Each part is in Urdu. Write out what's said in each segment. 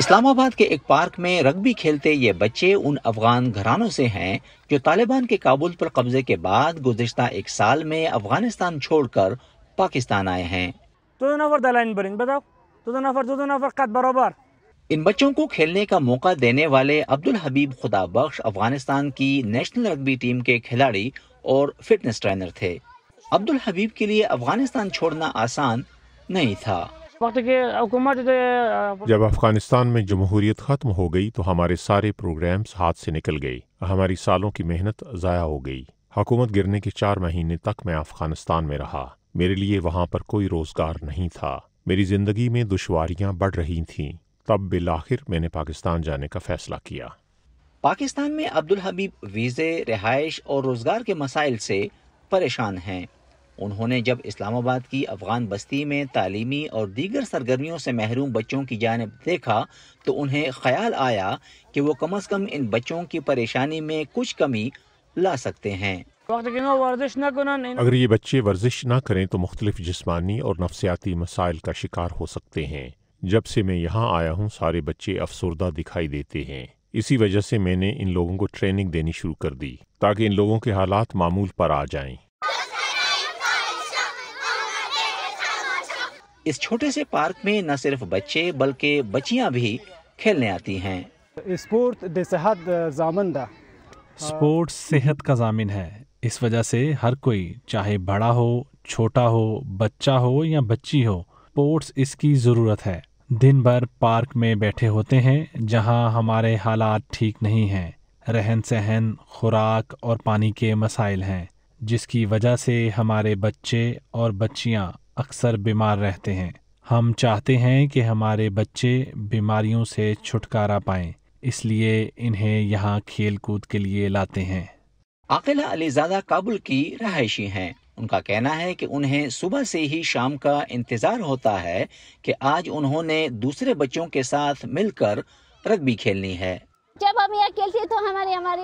اسلام آباد کے ایک پارک میں رگبی کھیلتے یہ بچے ان افغان گھرانوں سے ہیں جو طالبان کے کابل پر قبضے کے بعد گزشتہ ایک سال میں افغانستان چھوڑ کر پاکستان آئے ہیں دو دو دو نفر نفر نفر دلائن قد برابر ان بچوں کو کھیلنے کا موقع دینے والے عبد الحبیب خدا بخش افغانستان کی نیشنل رگبی ٹیم کے کھلاڑی اور فٹنس ٹرینر تھے عبد الحبیب کے لیے افغانستان چھوڑنا آسان نہیں تھا حکومت جب افغانستان میں جمہوریت ختم ہو گئی تو ہمارے سارے پروگرامز ہاتھ سے نکل گئی ہماری سالوں کی محنت ضائع ہو گئی حکومت گرنے کے چار مہینے تک میں افغانستان میں رہا میرے لیے وہاں پر کوئی روزگار نہیں تھا میری زندگی میں دشواریاں بڑھ رہی تھیں تب بالآخر میں نے پاکستان جانے کا فیصلہ کیا پاکستان میں عبدالحبیب ویزے رہائش اور روزگار کے مسائل سے پریشان ہیں انہوں نے جب اسلام آباد کی افغان بستی میں تعلیمی اور دیگر سرگرمیوں سے محروم بچوں کی جانب دیکھا تو انہیں خیال آیا کہ وہ کم از کم ان بچوں کی پریشانی میں کچھ کمی لا سکتے ہیں اگر یہ بچے ورزش نہ کریں تو مختلف جسمانی اور نفسیاتی مسائل کا شکار ہو سکتے ہیں جب سے میں یہاں آیا ہوں سارے بچے افسردہ دکھائی دیتے ہیں اسی وجہ سے میں نے ان لوگوں کو ٹریننگ دینی شروع کر دی تاکہ ان لوگوں کے حالات معمول پر آ جائیں اس چھوٹے سے پارک میں نہ صرف بچے بلکہ بچیاں بھی کھیلنے آتی ہیں سپورٹ صحت کا ضامن ہے اس وجہ سے ہر کوئی چاہے بڑا ہو چھوٹا ہو بچہ ہو یا بچی ہو اسپورٹس اس کی ضرورت ہے دن بھر پارک میں بیٹھے ہوتے ہیں جہاں ہمارے حالات ٹھیک نہیں ہیں رہن سہن خوراک اور پانی کے مسائل ہیں جس کی وجہ سے ہمارے بچے اور بچیاں اکثر بیمار رہتے ہیں ہم چاہتے ہیں کہ ہمارے بچے بیماریوں سے چھٹکارا پائیں اس لیے انہیں یہاں کھیل کود کے لیے لاتے ہیں علی زادہ کابل کی رہائشی ہیں ان کا کہنا ہے کہ انہیں صبح سے ہی شام کا انتظار ہوتا ہے کہ آج انہوں نے دوسرے بچوں کے ساتھ مل کر رگبی کھیلنی ہے جب ہم یہاں کھیلتے تو ہمارے ہمارے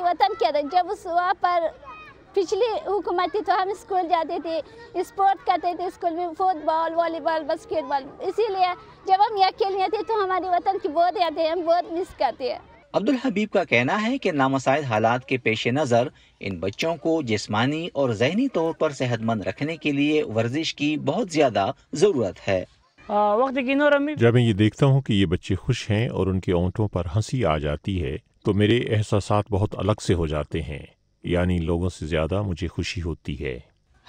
پچھلی حکومت تھی تو ہم اسکول جاتے تھے اسپورٹ کرتے تھے اسکول میں فٹ والی بال باسکٹ بال اسی لیے جب ہم یہ تھے تو ہمارے عبد الحبیب کا کہنا ہے کہ نامساعد حالات کے پیش نظر ان بچوں کو جسمانی اور ذہنی طور پر صحت مند رکھنے کے لیے ورزش کی بہت زیادہ ضرورت ہے جب میں یہ دیکھتا ہوں کہ یہ بچے خوش ہیں اور ان کے اونٹوں پر ہنسی آ جاتی ہے تو میرے احساسات بہت الگ سے ہو جاتے ہیں یعنی لوگوں سے زیادہ مجھے خوشی ہوتی ہے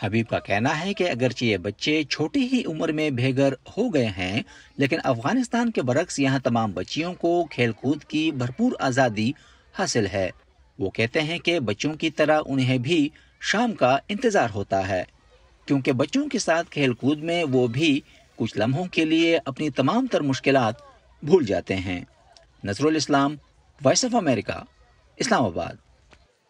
حبیب کا کہنا ہے کہ اگرچہ یہ بچے چھوٹی ہی عمر میں بے گھر ہو گئے ہیں لیکن افغانستان کے برعکس یہاں تمام بچیوں کو کھیل کود کی بھرپور آزادی حاصل ہے وہ کہتے ہیں کہ بچوں کی طرح انہیں بھی شام کا انتظار ہوتا ہے کیونکہ بچوں کے ساتھ کھیل کود میں وہ بھی کچھ لمحوں کے لیے اپنی تمام تر مشکلات بھول جاتے ہیں نظر الاسلام وائس آف امریکہ اسلام آباد